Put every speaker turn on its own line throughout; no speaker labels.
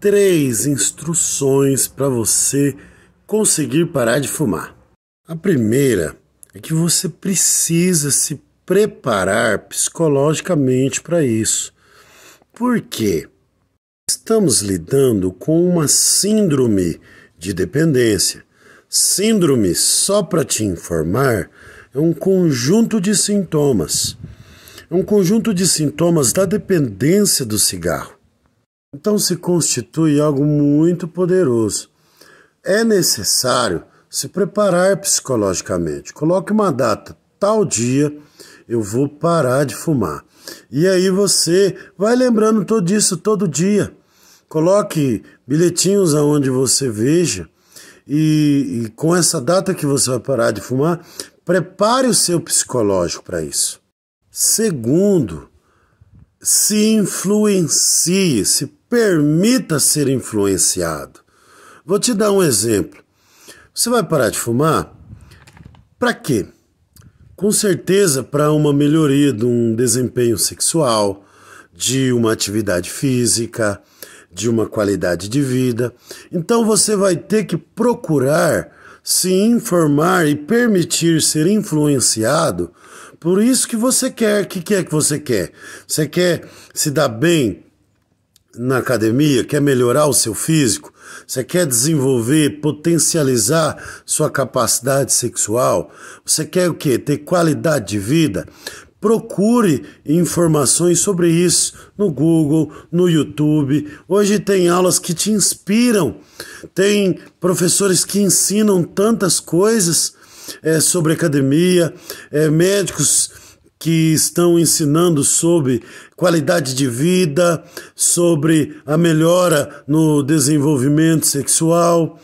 três instruções para você conseguir parar de fumar. A primeira é que você precisa se preparar psicologicamente para isso. Por quê? Estamos lidando com uma síndrome de dependência. Síndrome, só para te informar, é um conjunto de sintomas. É um conjunto de sintomas da dependência do cigarro. Então se constitui algo muito poderoso. É necessário se preparar psicologicamente. Coloque uma data, tal dia eu vou parar de fumar. E aí você vai lembrando todo isso todo dia. Coloque bilhetinhos aonde você veja e, e com essa data que você vai parar de fumar, prepare o seu psicológico para isso. Segundo, se influencie, se permita ser influenciado. Vou te dar um exemplo. Você vai parar de fumar? Para quê? Com certeza para uma melhoria de um desempenho sexual, de uma atividade física, de uma qualidade de vida. Então você vai ter que procurar se informar e permitir ser influenciado por isso que você quer, o que, que é que você quer? Você quer se dar bem na academia, quer melhorar o seu físico, você quer desenvolver, potencializar sua capacidade sexual, você quer o quê? Ter qualidade de vida? Procure informações sobre isso no Google, no YouTube. Hoje tem aulas que te inspiram, tem professores que ensinam tantas coisas é, sobre academia, é, médicos que estão ensinando sobre qualidade de vida, sobre a melhora no desenvolvimento sexual.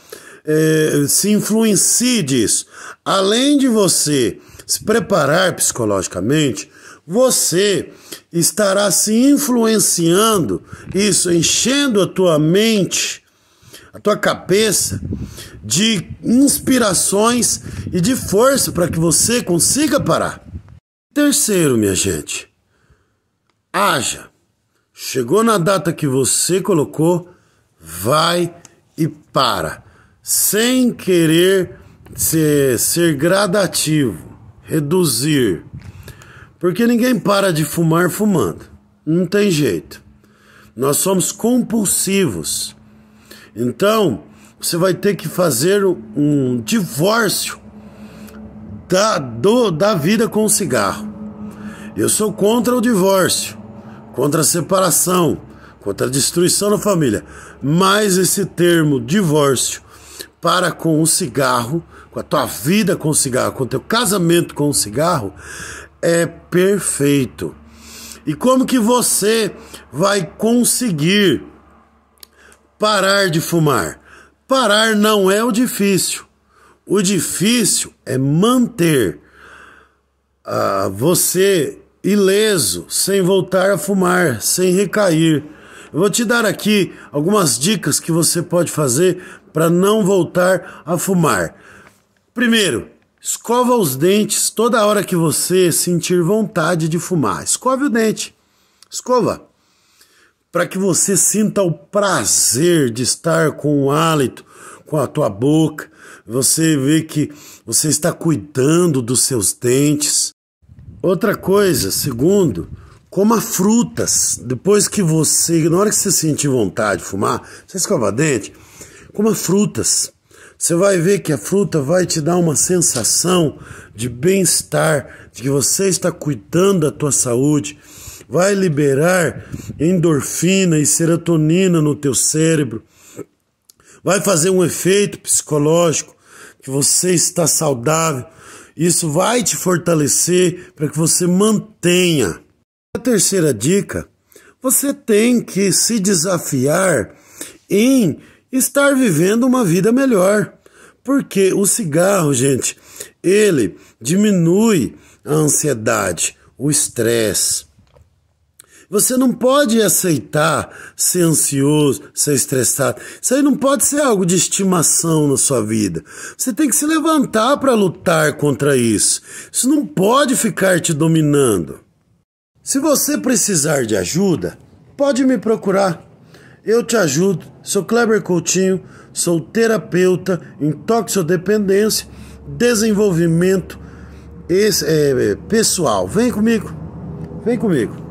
É, se influencie disso. Além de você se preparar psicologicamente, você estará se influenciando, isso, enchendo a tua mente a tua cabeça de inspirações e de força para que você consiga parar. Terceiro, minha gente, haja. Chegou na data que você colocou, vai e para, sem querer ser, ser gradativo, reduzir. Porque ninguém para de fumar fumando. Não tem jeito. Nós somos compulsivos. Então, você vai ter que fazer um divórcio da, do, da vida com o cigarro. Eu sou contra o divórcio, contra a separação, contra a destruição da família. Mas esse termo divórcio para com o cigarro, com a tua vida com o cigarro, com o teu casamento com o cigarro, é perfeito. E como que você vai conseguir parar de fumar. Parar não é o difícil. O difícil é manter ah, você ileso, sem voltar a fumar, sem recair. Eu vou te dar aqui algumas dicas que você pode fazer para não voltar a fumar. Primeiro, escova os dentes toda hora que você sentir vontade de fumar. Escove o dente. Escova para que você sinta o prazer de estar com o hálito, com a tua boca. Você vê que você está cuidando dos seus dentes. Outra coisa, segundo, coma frutas. Depois que você, na hora que você sentir vontade de fumar, você escova dente, coma frutas. Você vai ver que a fruta vai te dar uma sensação de bem-estar, de que você está cuidando da tua saúde vai liberar endorfina e serotonina no teu cérebro, vai fazer um efeito psicológico que você está saudável. Isso vai te fortalecer para que você mantenha. A terceira dica, você tem que se desafiar em estar vivendo uma vida melhor. Porque o cigarro, gente, ele diminui a ansiedade, o estresse, você não pode aceitar ser ansioso, ser estressado. Isso aí não pode ser algo de estimação na sua vida. Você tem que se levantar para lutar contra isso. Isso não pode ficar te dominando. Se você precisar de ajuda, pode me procurar. Eu te ajudo. Sou Kleber Coutinho, sou terapeuta em toxodependência, desenvolvimento é, é, pessoal. Vem comigo. Vem comigo.